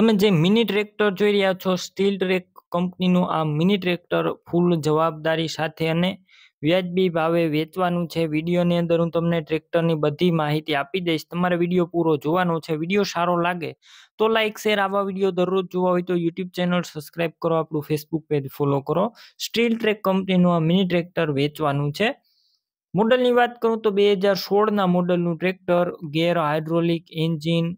તમે જે mini tractor જોઈ રહ્યા છો સ્ટીલ ટ્રેક કંપનીનું આ મિની ટ્રેક્ટર ફૂલ જવાબદારી સાથે અને વ્યાજબી ભાવે વેચવાનું છે વિડીયોની અંદર હું તમને ટ્રેક્ટરની બધી માહિતી આપી દઈશ તમારે વિડીયો પૂરો જોવાનો છે વિડીયો સારો લાગે તો લાઇક શેર આવા વિડીયો દરરોજ જોવા હોય તો યુટ્યુબ ચેનલ સબસ્ક્રાઇબ કરો આપણું ફેસબુક પેજ ફોલો કરો સ્ટીલ ટ્રેક કંપનીનું આ મિની ટ્રેક્ટર વેચવાનું છે મોડલની વાત કરું તો બે હજાર સોળના મોડલનું tractor gear hydraulic engine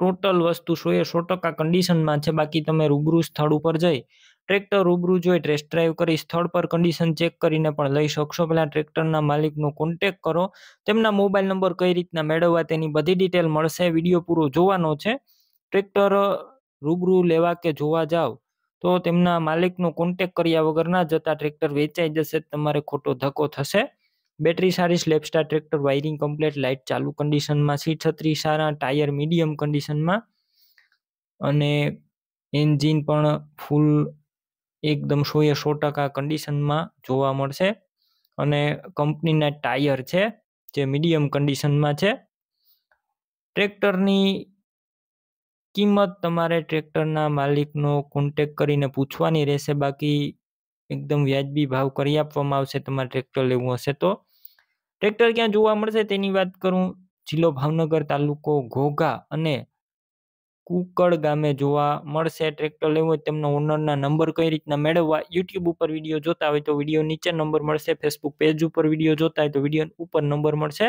total વસ્તુ સો એ સો ટકા કન્ડિશનમાં છે બાકી તમે રૂબરૂ સ્થળ ઉપર જઈ ટ્રેક્ટર રૂબરૂ જોઈ ટ્રેસ ડ્રાઈવ કરી સ્થળ પર કન્ડિશન ચેક કરીને પણ લઈ શકશો પહેલાં ટ્રેક્ટરના માલિકનો કોન્ટેક કરો તેમના મોબાઈલ નંબર કઈ રીતના મેળવવા તેની બધી ડિટેલ મળશે વિડીયો પૂરો જોવાનો છે ટ્રેક્ટર રૂબરૂ લેવા કે જોવા જાઓ તો તેમના માલિકનો કોન્ટેક કર્યા વગર ના જતા ટ્રેક્ટર વેચાઈ જશે તમારે ખોટો ધક્કો થશે બેટરી સારી સ્લેપસ્ટાર ટ્રેક્ટર વાયરિંગ કમ્પ્લેટ લાઇટ ચાલુ કન્ડિશનમાં સી છત્રી સારા ટાયર મીડિયમ કન્ડિશનમાં અને એન્જિન પણ ફૂલ એકદમ સોએ સો ટકા કન્ડિશનમાં જોવા મળશે અને કંપનીના ટાયર છે જે મીડિયમ કન્ડિશનમાં છે ટ્રેક્ટરની કિંમત તમારે ટ્રેક્ટરના માલિકનો કોન્ટેક કરીને પૂછવાની રહેશે બાકી એકદમ વ્યાજબી ભાવ કરી આપવામાં આવશે તમારે ટ્રેક્ટર લેવું હશે તો ટ્રેક્ટર ક્યાં જોવા મળશે તેની વાત કરું જિલ્લો ભાવનગર તાલુકો ઘોઘા અને કુકડ ગામે જોવા મળશે ટ્રેક્ટર લેવું હોય તેમનો ઓનરના નંબર કઈ રીતના મેળવવા યુટ્યુબ ઉપર વિડીયો જોતા હોય તો વિડીયો નીચે નંબર મળશે ફેસબુક પેજ ઉપર વિડીયો જોતા હોય તો વિડીયો ઉપર નંબર મળશે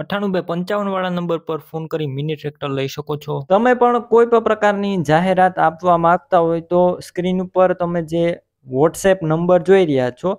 અઠ્ઠાણું બે પંચાવન વાળા નંબર પર ફોન કરી મિની ટ્રેક્ટર લઈ શકો છો તમે પણ કોઈ પણ પ્રકારની જાહેરાત આપવા માંગતા હોય તો સ્ક્રીન ઉપર તમે જે વોટ્સએપ નંબર જોઈ રહ્યા છો